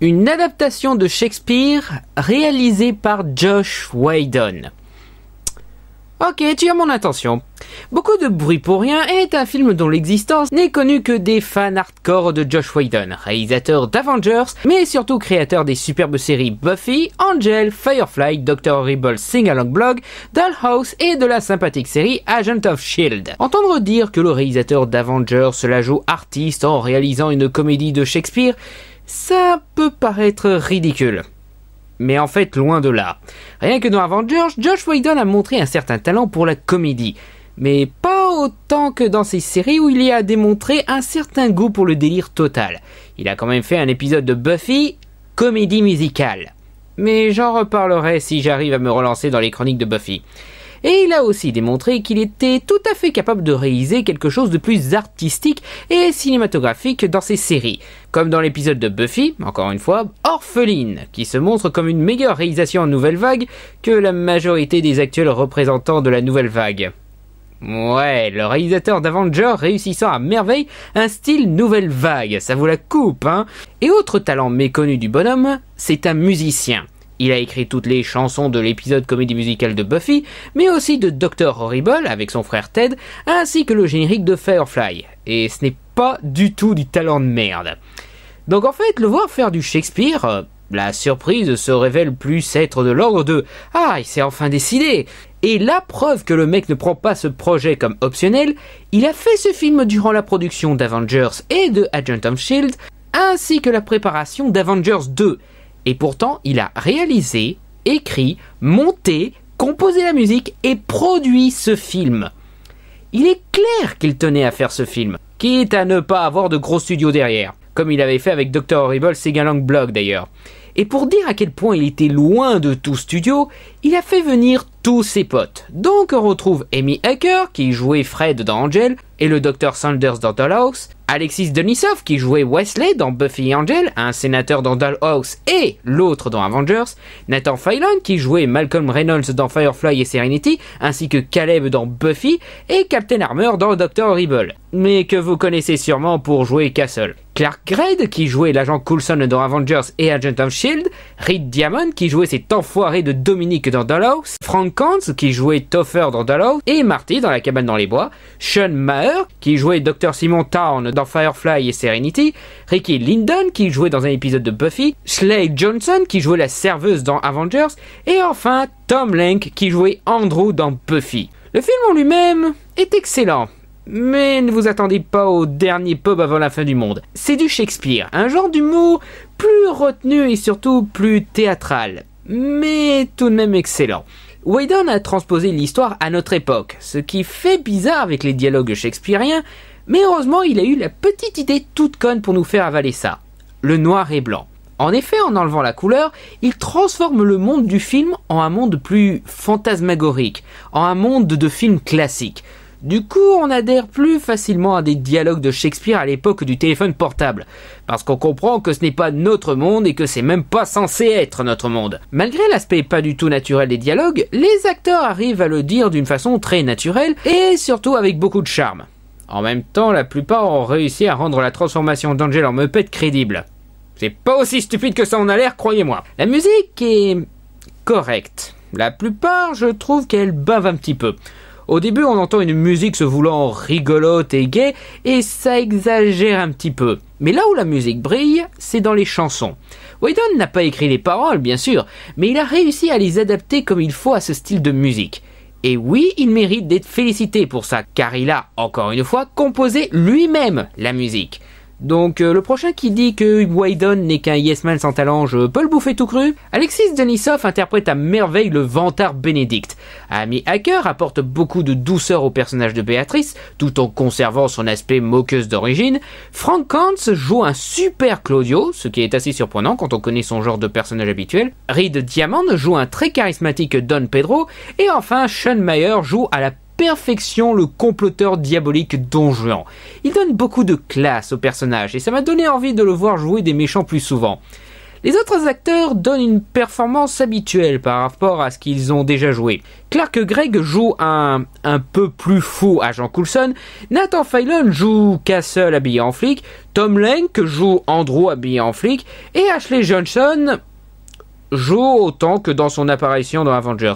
Une adaptation de Shakespeare réalisée par Josh Whedon. Ok, tu as mon attention. Beaucoup de bruit pour rien est un film dont l'existence n'est connue que des fans hardcore de Josh Whedon, réalisateur d'Avengers, mais surtout créateur des superbes séries Buffy, Angel, Firefly, Doctor Horrible, Sing Along Blog, Dollhouse et de la sympathique série Agent of Shield. Entendre dire que le réalisateur d'Avengers la joue artiste en réalisant une comédie de Shakespeare ça peut paraître ridicule. Mais en fait, loin de là. Rien que dans Avengers, Josh Whedon a montré un certain talent pour la comédie. Mais pas autant que dans ses séries où il y a démontré un certain goût pour le délire total. Il a quand même fait un épisode de Buffy, comédie musicale. Mais j'en reparlerai si j'arrive à me relancer dans les chroniques de Buffy. Et il a aussi démontré qu'il était tout à fait capable de réaliser quelque chose de plus artistique et cinématographique dans ses séries, comme dans l'épisode de Buffy, encore une fois, Orpheline, qui se montre comme une meilleure réalisation en nouvelle vague que la majorité des actuels représentants de la nouvelle vague. Ouais, le réalisateur d'Avenger réussissant à merveille un style nouvelle vague, ça vous la coupe, hein Et autre talent méconnu du bonhomme, c'est un musicien. Il a écrit toutes les chansons de l'épisode comédie musicale de Buffy, mais aussi de Dr. Horrible avec son frère Ted, ainsi que le générique de Firefly. Et ce n'est pas du tout du talent de merde. Donc en fait, le voir faire du Shakespeare, euh, la surprise se révèle plus être de l'ordre de Ah, il s'est enfin décidé Et la preuve que le mec ne prend pas ce projet comme optionnel, il a fait ce film durant la production d'Avengers et de Agent of Shield, ainsi que la préparation d'Avengers 2. Et pourtant, il a réalisé, écrit, monté, composé la musique et produit ce film. Il est clair qu'il tenait à faire ce film, quitte à ne pas avoir de gros studios derrière, comme il avait fait avec Dr. Horrible, long Blog d'ailleurs. Et pour dire à quel point il était loin de tout studio, il a fait venir tous ses potes. Donc on retrouve Amy Hacker, qui jouait Fred dans Angel, et le Dr. Sanders dans Dollhouse, Alexis Denisov, qui jouait Wesley dans Buffy et Angel, un sénateur dans Dollhouse et l'autre dans Avengers, Nathan Fillion, qui jouait Malcolm Reynolds dans Firefly et Serenity, ainsi que Caleb dans Buffy, et Captain Armor dans Doctor Horrible mais que vous connaissez sûrement pour jouer Castle. Clark Gregg, qui jouait l'agent Coulson dans Avengers et Agent of Shield, Reed Diamond, qui jouait cet enfoiré de Dominique dans Dollhouse, Frank Kantz, qui jouait Topher dans Dollhouse, et Marty dans La cabane dans les bois, Sean Maher, qui jouait Dr. Simon Town dans Firefly et Serenity, Ricky Lyndon, qui jouait dans un épisode de Buffy, Slade Johnson, qui jouait la serveuse dans Avengers, et enfin Tom Link qui jouait Andrew dans Buffy. Le film en lui-même est excellent, mais ne vous attendez pas au dernier pub avant la fin du monde. C'est du Shakespeare, un genre d'humour plus retenu et surtout plus théâtral, mais tout de même excellent. Whedon a transposé l'histoire à notre époque, ce qui fait bizarre avec les dialogues shakespeariens, mais heureusement il a eu la petite idée toute conne pour nous faire avaler ça. Le noir et blanc. En effet, en enlevant la couleur, il transforme le monde du film en un monde plus fantasmagorique, en un monde de film classiques. Du coup, on adhère plus facilement à des dialogues de Shakespeare à l'époque du téléphone portable, parce qu'on comprend que ce n'est pas notre monde et que c'est même pas censé être notre monde. Malgré l'aspect pas du tout naturel des dialogues, les acteurs arrivent à le dire d'une façon très naturelle et surtout avec beaucoup de charme. En même temps, la plupart ont réussi à rendre la transformation d'Angel en Muppet crédible. C'est pas aussi stupide que ça en a l'air, croyez-moi. La musique est correcte. La plupart, je trouve qu'elle bave un petit peu. Au début, on entend une musique se voulant rigolote et gaie, et ça exagère un petit peu. Mais là où la musique brille, c'est dans les chansons. Whedon n'a pas écrit les paroles, bien sûr, mais il a réussi à les adapter comme il faut à ce style de musique. Et oui, il mérite d'être félicité pour ça, car il a, encore une fois, composé lui-même la musique. Donc euh, le prochain qui dit que Wydon n'est qu'un yes man sans talent, je peux le bouffer tout cru. Alexis Denisov interprète à merveille le vantard Bénédicte. Ami hacker apporte beaucoup de douceur au personnage de Béatrice, tout en conservant son aspect moqueuse d'origine. Frank Kantz joue un super Claudio, ce qui est assez surprenant quand on connaît son genre de personnage habituel. Reed Diamond joue un très charismatique Don Pedro. Et enfin, Sean Mayer joue à la perfection le comploteur diabolique Don Juan. Il donne beaucoup de classe au personnage et ça m'a donné envie de le voir jouer des méchants plus souvent. Les autres acteurs donnent une performance habituelle par rapport à ce qu'ils ont déjà joué. Clark Gregg joue un un peu plus fou agent Coulson, Nathan Fillion joue Castle habillé en flic, Tom Lenk joue Andrew habillé en flic, et Ashley Johnson joue autant que dans son apparition dans Avengers.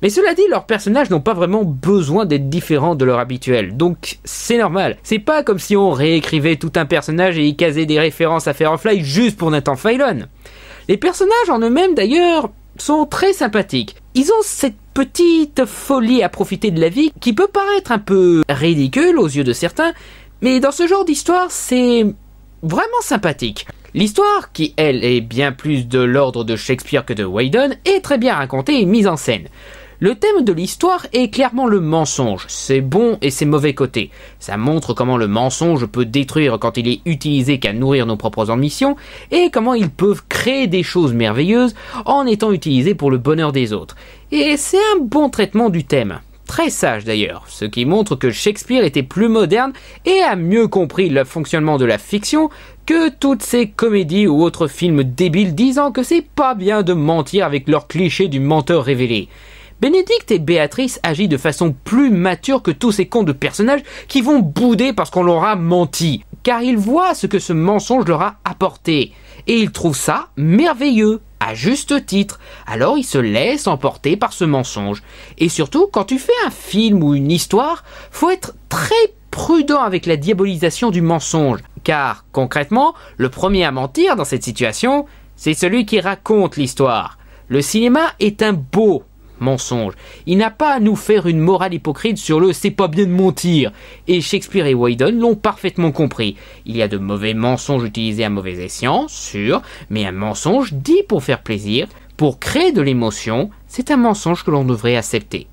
Mais cela dit, leurs personnages n'ont pas vraiment besoin d'être différents de leur habituel, donc c'est normal. C'est pas comme si on réécrivait tout un personnage et y casait des références à fly juste pour Nathan Phylon. Les personnages en eux-mêmes d'ailleurs sont très sympathiques. Ils ont cette petite folie à profiter de la vie qui peut paraître un peu ridicule aux yeux de certains, mais dans ce genre d'histoire c'est vraiment sympathique. L'histoire, qui elle est bien plus de l'ordre de Shakespeare que de Whedon, est très bien racontée et mise en scène. Le thème de l'histoire est clairement le mensonge, ses bons et ses mauvais côtés. Ça montre comment le mensonge peut détruire quand il est utilisé qu'à nourrir nos propres ambitions, et comment ils peuvent créer des choses merveilleuses en étant utilisés pour le bonheur des autres. Et c'est un bon traitement du thème très sage d'ailleurs, ce qui montre que Shakespeare était plus moderne et a mieux compris le fonctionnement de la fiction que toutes ces comédies ou autres films débiles disant que c'est pas bien de mentir avec leur cliché du menteur révélé. Bénédicte et Béatrice agissent de façon plus mature que tous ces cons de personnages qui vont bouder parce qu'on leur a menti, car ils voient ce que ce mensonge leur a apporté, et ils trouvent ça merveilleux à juste titre. Alors ils se laissent emporter par ce mensonge. Et surtout, quand tu fais un film ou une histoire, faut être très prudent avec la diabolisation du mensonge. Car, concrètement, le premier à mentir dans cette situation, c'est celui qui raconte l'histoire. Le cinéma est un beau mensonge. Il n'a pas à nous faire une morale hypocrite sur le c'est pas bien de mentir. Et Shakespeare et Wyden l'ont parfaitement compris. Il y a de mauvais mensonges utilisés à mauvais escient, sûr, mais un mensonge dit pour faire plaisir, pour créer de l'émotion, c'est un mensonge que l'on devrait accepter.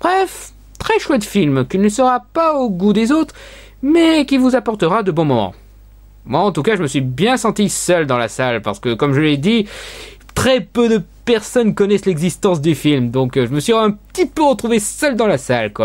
Bref, très chouette film qui ne sera pas au goût des autres, mais qui vous apportera de bons moments. Moi, en tout cas, je me suis bien senti seul dans la salle parce que, comme je l'ai dit, très peu de personnes connaissent l'existence du film, donc euh, je me suis un petit peu retrouvé seul dans la salle, quoi.